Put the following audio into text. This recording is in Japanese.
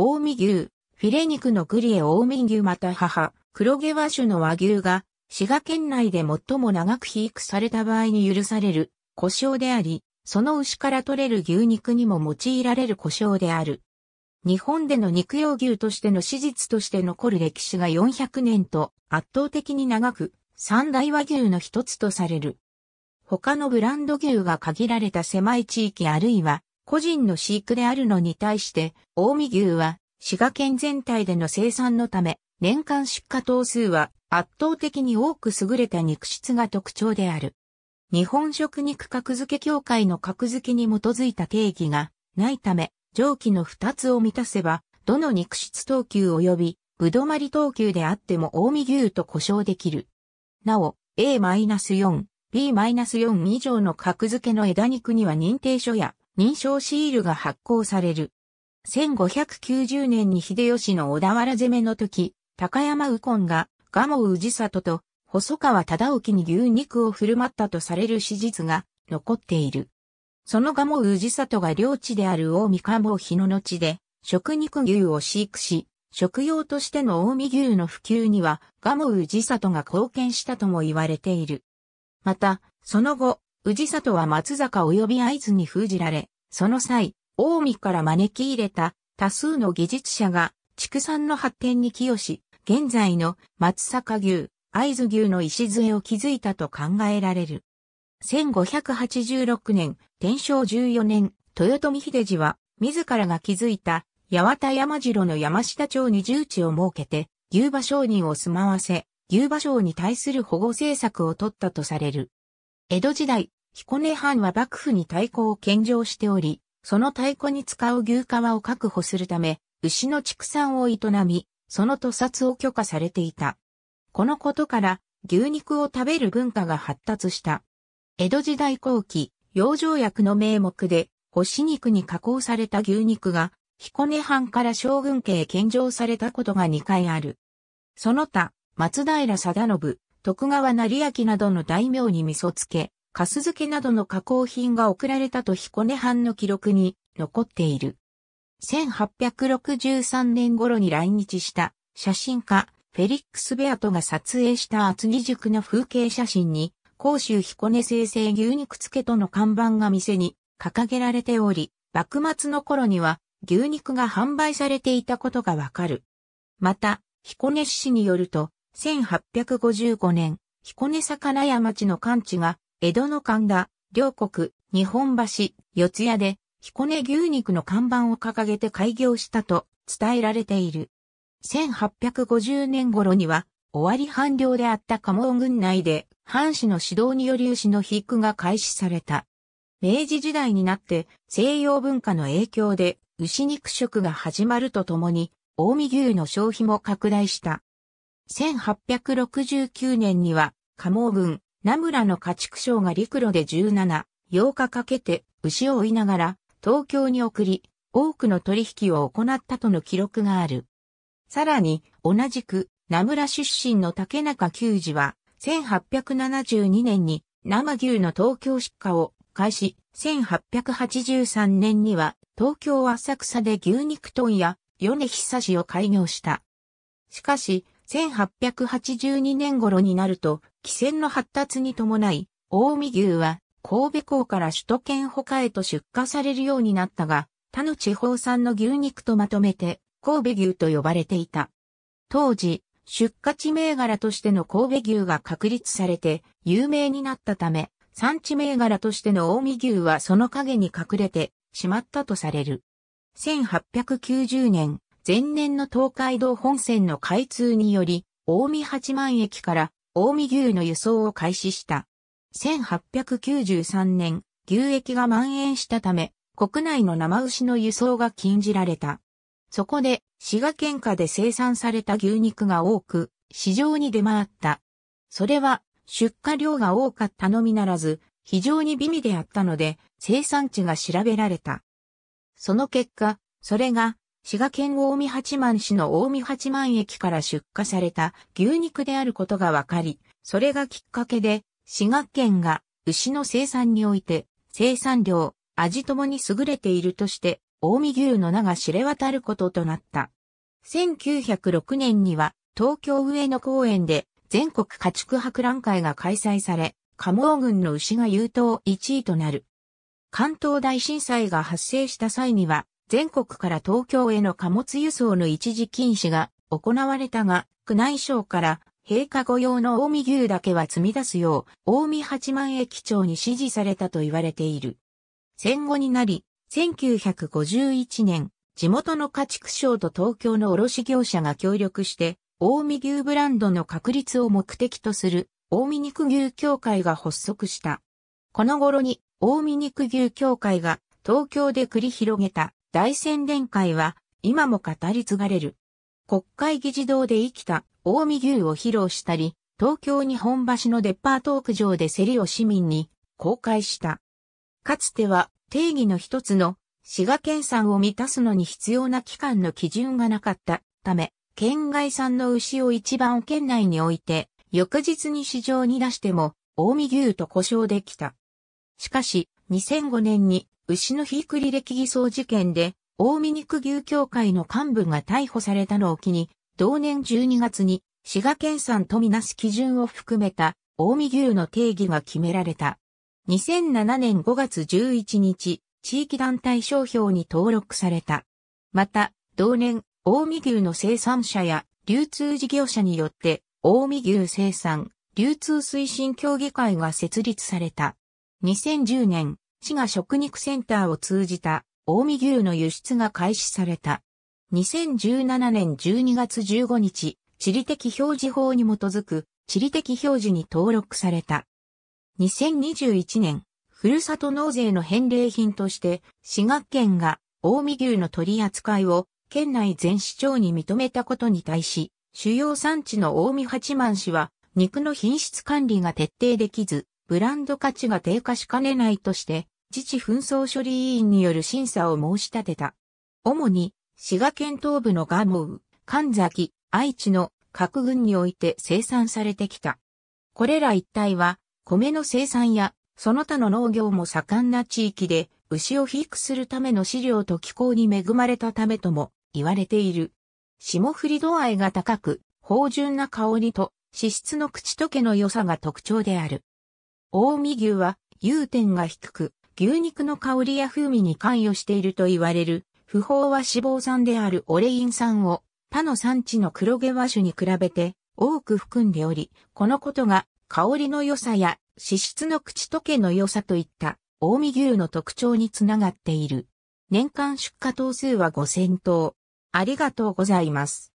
近江牛、フィレ肉のグリエ近江牛また母、黒毛和種の和牛が、滋賀県内で最も長く肥育された場合に許される、故障であり、その牛から取れる牛肉にも用いられる故障である。日本での肉用牛としての史実として残る歴史が400年と圧倒的に長く、三大和牛の一つとされる。他のブランド牛が限られた狭い地域あるいは個人の飼育であるのに対して、近江牛は滋賀県全体での生産のため、年間出荷頭数は圧倒的に多く優れた肉質が特徴である。日本食肉格付け協会の格付けに基づいた定義がないため、上記の2つを満たせば、どの肉質等級及び、ぶどまり等級であっても近江牛と呼称できる。なお、A-4、B-4 以上の格付けの枝肉には認定書や認証シールが発行される。1590年に秀吉の小田原攻めの時、高山右近が、蒲生氏里と、細川忠興に牛肉を振る舞ったとされる史実が残っている。その蒲生氏里が領地である大見蒲生日野の地で、食肉牛を飼育し、食用としての大見牛の普及には、蒲生氏里が貢献したとも言われている。また、その後、氏里は松坂及び合図に封じられ、その際、近江から招き入れた多数の技術者が畜産の発展に寄与し、現在の松阪牛、会津牛の礎を築いたと考えられる。1586年、天正14年、豊臣秀治は、自らが築いた、八幡山城の山下町に重地を設けて、牛馬商人を住まわせ、牛馬商に対する保護政策を取ったとされる。江戸時代、彦根藩は幕府に太鼓を献上しており、その太鼓に使う牛革を確保するため、牛の畜産を営み、その屠殺を許可されていた。このことから、牛肉を食べる文化が発達した。江戸時代後期、養生薬の名目で、干し肉に加工された牛肉が、彦根藩から将軍家へ献上されたことが2回ある。その他、松平定信、徳川成明などの大名に味噌つけ、カス漬けなどの加工品が送られたと彦根藩の記録に残っている。1863年頃に来日した写真家フェリックス・ベアトが撮影した厚木塾の風景写真に、甲州彦根生成牛肉漬けとの看板が店に掲げられており、幕末の頃には牛肉が販売されていたことがわかる。また、彦根市によると、1855年、彦根魚屋町の館地が江戸の神田、両国、日本橋、四谷で、彦根牛肉の看板を掲げて開業したと伝えられている。1850年頃には、終わり半領であった加茂郡内で、藩士の指導により牛の肥育が開始された。明治時代になって西洋文化の影響で牛肉食が始まるとともに、大見牛の消費も拡大した。1869年には、加茂郡、名村の家畜賞が陸路で17、8日かけて牛を追いながら東京に送り、多くの取引を行ったとの記録がある。さらに、同じく、名村出身の竹中球児は、1872年に生牛の東京出荷を開始、1883年には東京浅草で牛肉豚や米久しを開業した。しかし、1882年頃になると、汽船の発達に伴い、大見牛は神戸港から首都圏他へと出荷されるようになったが、他の地方産の牛肉とまとめて神戸牛と呼ばれていた。当時、出荷地銘柄としての神戸牛が確立されて有名になったため、産地銘柄としての大見牛はその陰に隠れてしまったとされる。1890年、前年の東海道本線の開通により、大見八幡駅から近江牛の輸送を開始した。1893年、牛液が蔓延したため、国内の生牛の輸送が禁じられた。そこで、滋賀県下で生産された牛肉が多く、市場に出回った。それは、出荷量が多かったのみならず、非常に微味であったので、生産地が調べられた。その結果、それが滋賀県近江八幡市の近江八幡駅から出荷された牛肉であることが分かり、それがきっかけで、滋賀県が牛の生産において、生産量、味ともに優れているとして、近江牛の名が知れ渡ることとなった。1906年には、東京上野公園で全国家畜博覧会が開催され、加茂郡の牛が優等1位となる。関東大震災が発生した際には、全国から東京への貨物輸送の一時禁止が行われたが、宮内省から陛下御用の近江牛だけは積み出すよう、近江八幡駅長に指示されたと言われている。戦後になり、1951年、地元の家畜商と東京の卸業者が協力して、近江牛ブランドの確立を目的とする、近江肉牛協会が発足した。この頃に、近江肉牛協会が東京で繰り広げた大宣伝会は今も語り継がれる。国会議事堂で生きた大見牛を披露したり、東京日本橋のデパート屋上で競りを市民に公開した。かつては定義の一つの滋賀県産を満たすのに必要な期間の基準がなかったため、県外産の牛を一番県内に置いて、翌日に市場に出しても、大見牛と呼称できた。しかし、2005年に牛のひクリレ歴偽装事件で、大見肉牛協会の幹部が逮捕されたのを機に、同年12月に、滋賀県産とみなす基準を含めた、大見牛の定義が決められた。2007年5月11日、地域団体商標に登録された。また、同年、大見牛の生産者や流通事業者によって、大見牛生産、流通推進協議会が設立された。2010年、市が食肉センターを通じた大見牛の輸出が開始された。2017年12月15日、地理的表示法に基づく地理的表示に登録された。2021年、ふるさと納税の返礼品として、滋賀県が大見牛の取り扱いを県内全市町に認めたことに対し、主要産地の大見八幡市は肉の品質管理が徹底できず、ブランド価値が低下しかねないとして、自治紛争処理委員による審査を申し立てた。主に、滋賀県東部のガムウ、神崎、愛知の各郡において生産されてきた。これら一帯は、米の生産や、その他の農業も盛んな地域で、牛を肥育するための飼料と気候に恵まれたためとも言われている。霜降り度合いが高く、芳醇な香りと、脂質の口溶けの良さが特徴である。近江牛は有点が低く、牛肉の香りや風味に関与していると言われる、不飽和脂肪酸であるオレイン酸を他の産地の黒毛和種に比べて多く含んでおり、このことが香りの良さや脂質の口溶けの良さといった近江牛の特徴につながっている。年間出荷頭数は5000頭。ありがとうございます。